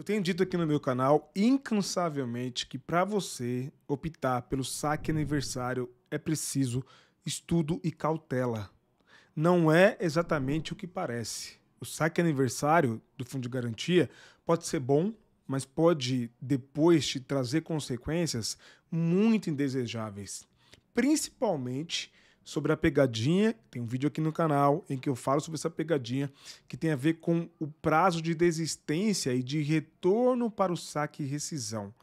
Eu tenho dito aqui no meu canal incansavelmente que para você optar pelo saque aniversário é preciso estudo e cautela. Não é exatamente o que parece. O saque aniversário do fundo de garantia pode ser bom, mas pode depois te trazer consequências muito indesejáveis, principalmente sobre a pegadinha. Tem um vídeo aqui no canal em que eu falo sobre essa pegadinha que tem a ver com o prazo de desistência e de retorno para o saque e rescisão.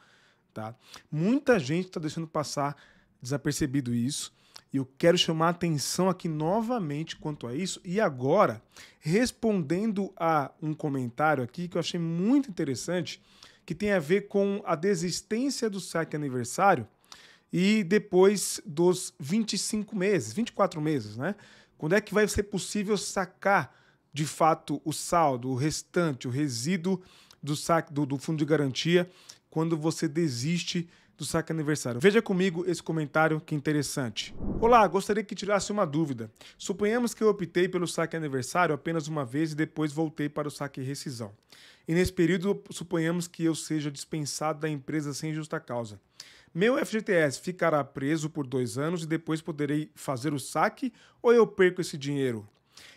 Tá? Muita gente está deixando passar desapercebido isso. E eu quero chamar a atenção aqui novamente quanto a isso. E agora, respondendo a um comentário aqui que eu achei muito interessante, que tem a ver com a desistência do saque aniversário e depois dos 25 meses, 24 meses, né? Quando é que vai ser possível sacar de fato o saldo, o restante, o resíduo do saque do, do fundo de garantia quando você desiste do saque aniversário. Veja comigo esse comentário que interessante. Olá, gostaria que tirasse uma dúvida. Suponhamos que eu optei pelo saque aniversário apenas uma vez e depois voltei para o saque rescisão. E nesse período, suponhamos que eu seja dispensado da empresa sem justa causa. Meu FGTS ficará preso por dois anos e depois poderei fazer o saque ou eu perco esse dinheiro?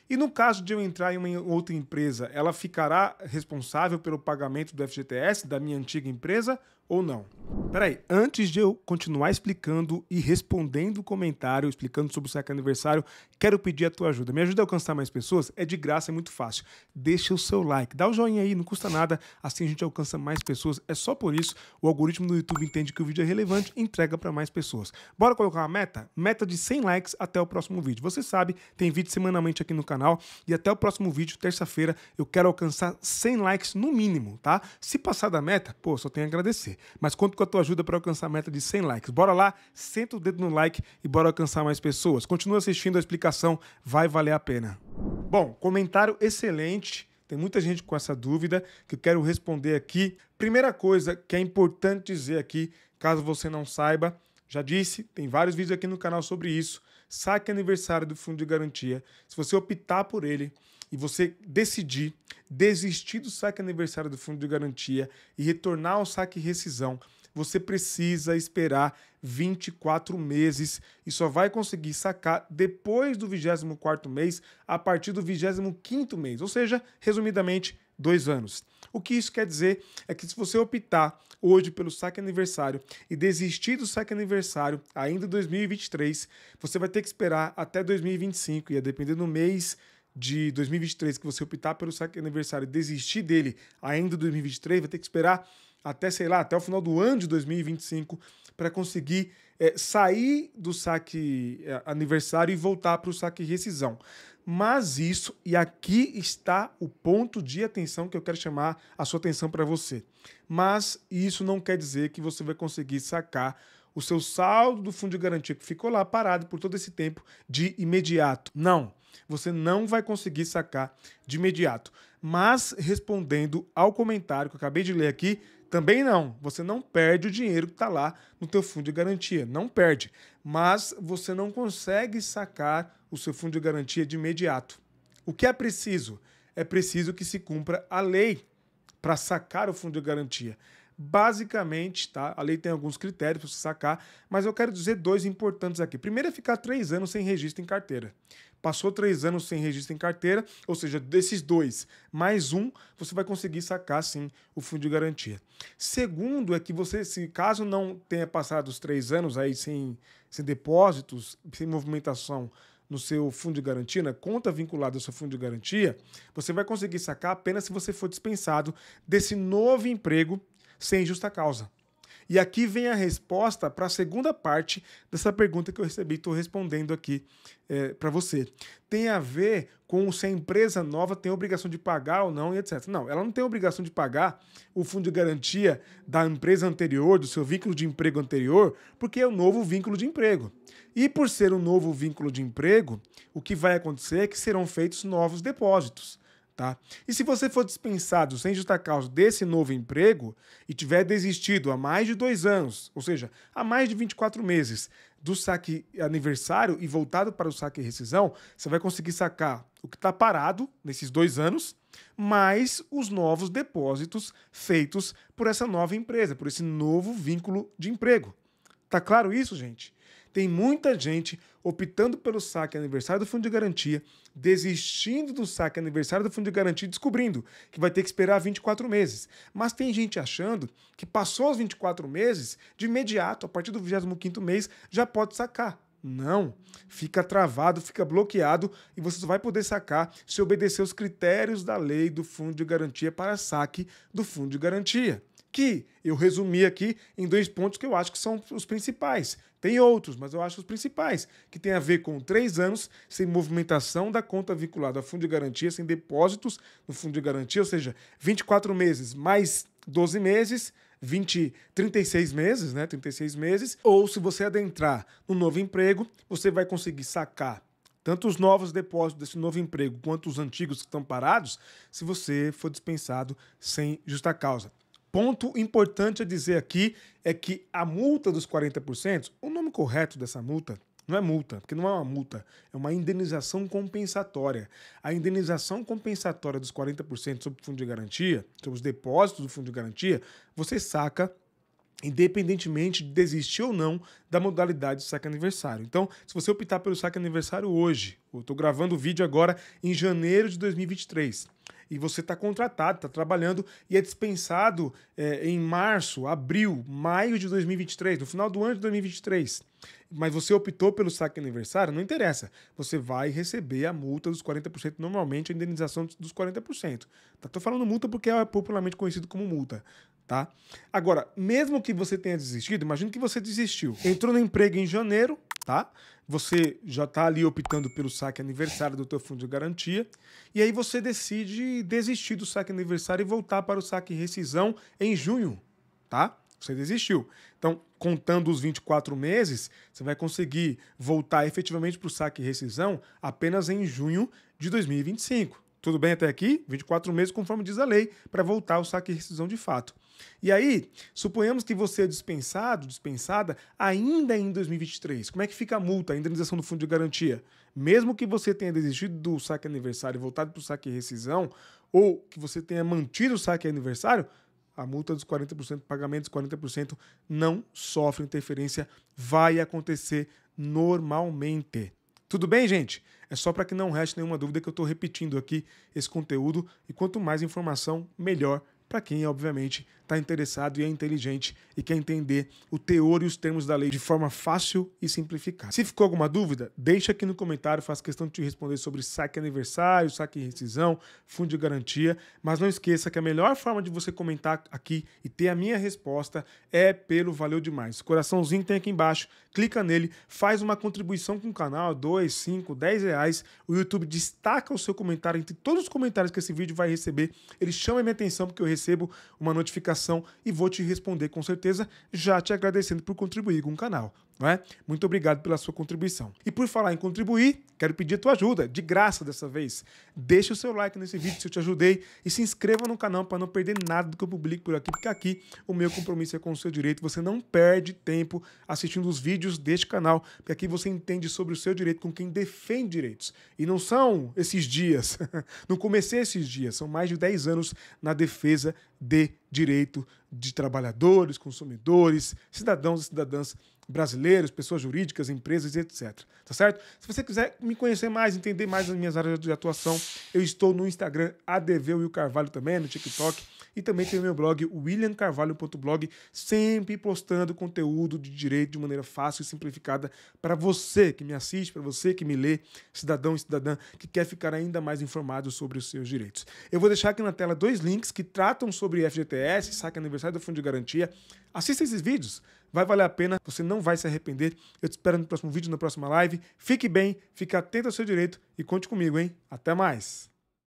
E no caso de eu entrar em uma outra empresa, ela ficará responsável pelo pagamento do FGTS da minha antiga empresa ou não? Peraí, antes de eu continuar explicando e respondendo o comentário, explicando sobre o saque aniversário, Quero pedir a tua ajuda. Me ajuda a alcançar mais pessoas? É de graça, é muito fácil. Deixa o seu like, dá o um joinha aí, não custa nada. Assim a gente alcança mais pessoas. É só por isso o algoritmo do YouTube entende que o vídeo é relevante e entrega para mais pessoas. Bora colocar uma meta? Meta de 100 likes até o próximo vídeo. Você sabe, tem vídeo semanalmente aqui no canal e até o próximo vídeo, terça-feira, eu quero alcançar 100 likes no mínimo, tá? Se passar da meta, pô, só tenho a agradecer. Mas conto com a tua ajuda para alcançar a meta de 100 likes. Bora lá, senta o dedo no like e bora alcançar mais pessoas. Continua assistindo a explicação educação vai valer a pena. Bom, comentário excelente. Tem muita gente com essa dúvida que eu quero responder aqui. Primeira coisa que é importante dizer aqui, caso você não saiba, já disse, tem vários vídeos aqui no canal sobre isso. Saque aniversário do fundo de garantia. Se você optar por ele e você decidir desistir do saque aniversário do fundo de garantia e retornar ao saque rescisão, você precisa esperar 24 meses e só vai conseguir sacar depois do 24 mês, a partir do 25 mês, ou seja, resumidamente, dois anos. O que isso quer dizer é que se você optar hoje pelo saque aniversário e desistir do saque aniversário ainda em 2023, você vai ter que esperar até 2025 e a é depender do mês de 2023 que você optar pelo saque aniversário e desistir dele ainda em 2023, vai ter que esperar até, sei lá, até o final do ano de 2025 para conseguir é, sair do saque é, aniversário e voltar para o saque rescisão. Mas isso, e aqui está o ponto de atenção que eu quero chamar a sua atenção para você. Mas isso não quer dizer que você vai conseguir sacar o seu saldo do fundo de garantia que ficou lá parado por todo esse tempo de imediato. Não, você não vai conseguir sacar de imediato. Mas respondendo ao comentário que eu acabei de ler aqui, também não. Você não perde o dinheiro que está lá no teu fundo de garantia. Não perde. Mas você não consegue sacar o seu fundo de garantia de imediato. O que é preciso? É preciso que se cumpra a lei para sacar o fundo de garantia basicamente, tá? A lei tem alguns critérios para você sacar, mas eu quero dizer dois importantes aqui. Primeiro é ficar três anos sem registro em carteira. Passou três anos sem registro em carteira, ou seja, desses dois, mais um, você vai conseguir sacar sim o fundo de garantia. Segundo é que você, se caso não tenha passado os três anos aí sem, sem depósitos, sem movimentação no seu fundo de garantia, na conta vinculada ao seu fundo de garantia, você vai conseguir sacar apenas se você for dispensado desse novo emprego sem justa causa. E aqui vem a resposta para a segunda parte dessa pergunta que eu recebi, estou respondendo aqui é, para você. Tem a ver com se a empresa nova tem a obrigação de pagar ou não e etc. Não, ela não tem a obrigação de pagar o fundo de garantia da empresa anterior, do seu vínculo de emprego anterior, porque é o um novo vínculo de emprego. E por ser um novo vínculo de emprego, o que vai acontecer é que serão feitos novos depósitos. Tá? E se você for dispensado sem justa causa desse novo emprego e tiver desistido há mais de dois anos, ou seja, há mais de 24 meses, do saque aniversário e voltado para o saque rescisão, você vai conseguir sacar o que está parado nesses dois anos, mais os novos depósitos feitos por essa nova empresa, por esse novo vínculo de emprego. Tá claro isso, gente? Tem muita gente optando pelo saque aniversário do fundo de garantia, desistindo do saque aniversário do fundo de garantia, descobrindo que vai ter que esperar 24 meses. Mas tem gente achando que passou os 24 meses, de imediato, a partir do 25 mês, já pode sacar. Não, fica travado, fica bloqueado e você só vai poder sacar se obedecer os critérios da lei do fundo de garantia para saque do fundo de garantia que eu resumi aqui em dois pontos que eu acho que são os principais. Tem outros, mas eu acho os principais, que tem a ver com três anos sem movimentação da conta vinculada ao fundo de garantia, sem depósitos no fundo de garantia, ou seja, 24 meses mais 12 meses, 20, 36 meses, né? 36 meses, ou se você adentrar no novo emprego, você vai conseguir sacar tanto os novos depósitos desse novo emprego quanto os antigos que estão parados, se você for dispensado sem justa causa. Ponto importante a dizer aqui é que a multa dos 40%, o nome correto dessa multa não é multa, porque não é uma multa, é uma indenização compensatória. A indenização compensatória dos 40% sobre o fundo de garantia, sobre os depósitos do fundo de garantia, você saca independentemente de desistir ou não da modalidade de saque aniversário. Então, se você optar pelo saque aniversário hoje, eu estou gravando o vídeo agora em janeiro de 2023, e você está contratado, está trabalhando e é dispensado é, em março, abril, maio de 2023, no final do ano de 2023, mas você optou pelo saque aniversário, não interessa. Você vai receber a multa dos 40%, normalmente a indenização dos 40%. Estou tá, falando multa porque é popularmente conhecido como multa tá? Agora, mesmo que você tenha desistido, imagine que você desistiu. Entrou no emprego em janeiro, tá? Você já está ali optando pelo saque aniversário do teu fundo de garantia, e aí você decide desistir do saque aniversário e voltar para o saque rescisão em junho, tá? Você desistiu. Então, contando os 24 meses, você vai conseguir voltar efetivamente para o saque rescisão apenas em junho de 2025. Tudo bem até aqui? 24 meses, conforme diz a lei, para voltar ao saque e rescisão de fato. E aí, suponhamos que você é dispensado, dispensada, ainda em 2023. Como é que fica a multa, a indenização do fundo de garantia? Mesmo que você tenha desistido do saque aniversário e voltado para o saque e rescisão, ou que você tenha mantido o saque aniversário, a multa dos 40%, pagamento dos 40% não sofre interferência, vai acontecer normalmente. Tudo bem, gente? É só para que não reste nenhuma dúvida que eu estou repetindo aqui esse conteúdo e quanto mais informação, melhor para quem, obviamente, está interessado e é inteligente e quer entender o teor e os termos da lei de forma fácil e simplificada. Se ficou alguma dúvida, deixa aqui no comentário, faço questão de te responder sobre saque aniversário, saque rescisão, fundo de garantia, mas não esqueça que a melhor forma de você comentar aqui e ter a minha resposta é pelo Valeu Demais. O coraçãozinho tem aqui embaixo, clica nele, faz uma contribuição com o canal, 2, 5, 10 reais, o YouTube destaca o seu comentário entre todos os comentários que esse vídeo vai receber, ele chama a minha atenção porque eu recebo uma notificação coração e vou te responder com certeza, já te agradecendo por contribuir com o canal. Não é? Muito obrigado pela sua contribuição. E por falar em contribuir, quero pedir a tua ajuda, de graça dessa vez. Deixa o seu like nesse vídeo se eu te ajudei e se inscreva no canal para não perder nada do que eu publico por aqui, porque aqui o meu compromisso é com o seu direito. Você não perde tempo assistindo os vídeos deste canal, porque aqui você entende sobre o seu direito com quem defende direitos. E não são esses dias, não comecei esses dias, são mais de 10 anos na defesa de direito de trabalhadores, consumidores, cidadãos e cidadãs brasileiros, pessoas jurídicas, empresas, etc. Tá certo? Se você quiser me conhecer mais, entender mais as minhas áreas de atuação, eu estou no Instagram ADV Will Carvalho também, no TikTok e também tem o meu blog, williamcarvalho.blog, sempre postando conteúdo de direito de maneira fácil e simplificada para você que me assiste, para você que me lê, cidadão e cidadã que quer ficar ainda mais informado sobre os seus direitos. Eu vou deixar aqui na tela dois links que tratam sobre FGTS, saque aniversário do Fundo de Garantia. Assista esses vídeos, vai valer a pena, você não vai se arrepender. Eu te espero no próximo vídeo, na próxima live. Fique bem, fique atento ao seu direito e conte comigo, hein? Até mais!